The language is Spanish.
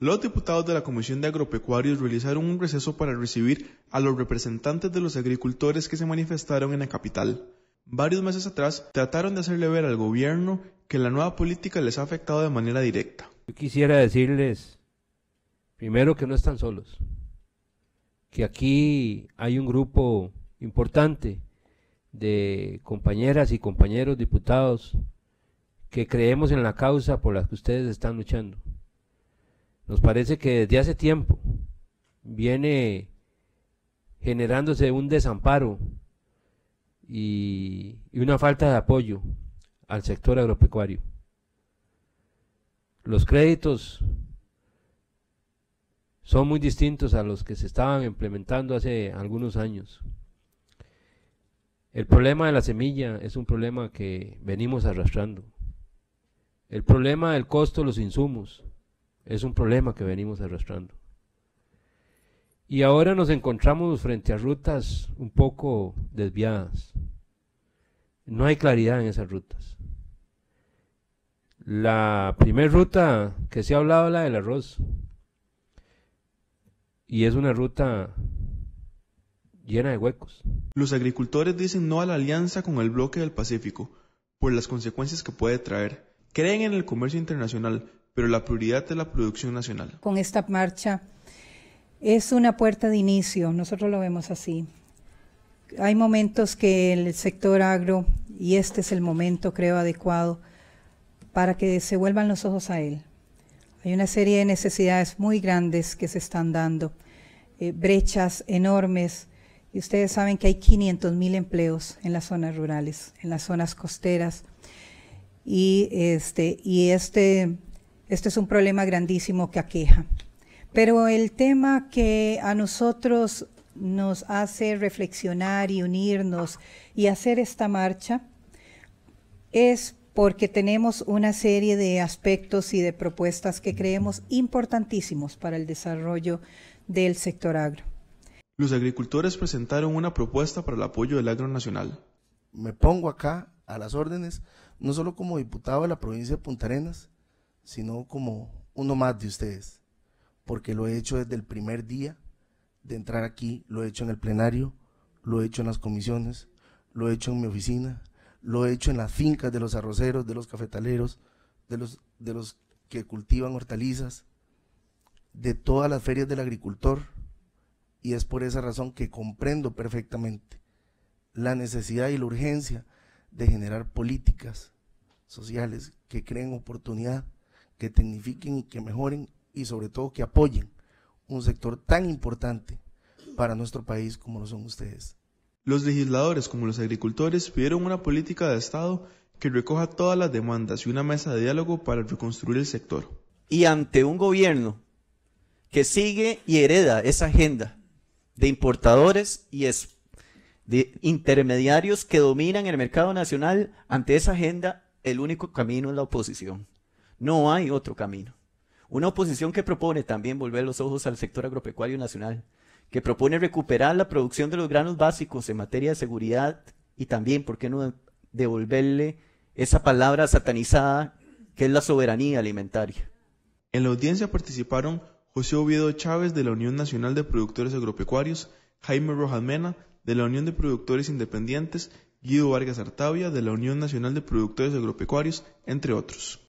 Los diputados de la Comisión de Agropecuarios realizaron un receso para recibir a los representantes de los agricultores que se manifestaron en la capital. Varios meses atrás trataron de hacerle ver al gobierno que la nueva política les ha afectado de manera directa. Yo quisiera decirles, primero, que no están solos, que aquí hay un grupo importante de compañeras y compañeros diputados que creemos en la causa por la que ustedes están luchando nos parece que desde hace tiempo viene generándose un desamparo y, una falta de apoyo al sector agropecuario. Los créditos son muy distintos a los que se estaban implementando hace algunos años. El problema de la semilla es un problema que venimos arrastrando. El problema del costo de los insumos es un problema que venimos arrastrando. Y ahora nos encontramos frente a rutas un poco desviadas. No hay claridad en esas rutas. La primera ruta que se ha hablado es la del arroz. Y es una ruta llena de huecos. Los agricultores dicen no a la alianza con el bloque del Pacífico, por las consecuencias que puede traer. Creen en el comercio internacional, pero la prioridad de la producción nacional. Con esta marcha es una puerta de inicio, nosotros lo vemos así. Hay momentos que el sector agro, y este es el momento creo adecuado, para que se vuelvan los ojos a él. Hay una serie de necesidades muy grandes que se están dando, eh, brechas enormes. Y ustedes saben que hay 500 mil empleos en las zonas rurales, en las zonas costeras. Y este, y este este es un problema grandísimo que aqueja. Pero el tema que a nosotros nos hace reflexionar y unirnos y hacer esta marcha es porque tenemos una serie de aspectos y de propuestas que creemos importantísimos para el desarrollo del sector agro. Los agricultores presentaron una propuesta para el apoyo del agro nacional. Me pongo acá a las órdenes, no solo como diputado de la provincia de Punta Arenas, sino como uno más de ustedes, porque lo he hecho desde el primer día de entrar aquí, lo he hecho en el plenario, lo he hecho en las comisiones, lo he hecho en mi oficina, lo he hecho en las fincas de los arroceros, de los cafetaleros, de los, de los que cultivan hortalizas, de todas las ferias del agricultor, y es por esa razón que comprendo perfectamente la necesidad y la urgencia de generar políticas sociales que creen oportunidad que tecnifiquen y que mejoren y sobre todo que apoyen un sector tan importante para nuestro país como lo son ustedes. Los legisladores como los agricultores pidieron una política de Estado que recoja todas las demandas y una mesa de diálogo para reconstruir el sector. Y ante un gobierno que sigue y hereda esa agenda de importadores y de intermediarios que dominan el mercado nacional, ante esa agenda el único camino es la oposición. No hay otro camino. Una oposición que propone también volver los ojos al sector agropecuario nacional, que propone recuperar la producción de los granos básicos en materia de seguridad y también, ¿por qué no devolverle esa palabra satanizada que es la soberanía alimentaria? En la audiencia participaron José Oviedo Chávez de la Unión Nacional de Productores Agropecuarios, Jaime Rojas Mena de la Unión de Productores Independientes, Guido Vargas Artavia de la Unión Nacional de Productores Agropecuarios, entre otros.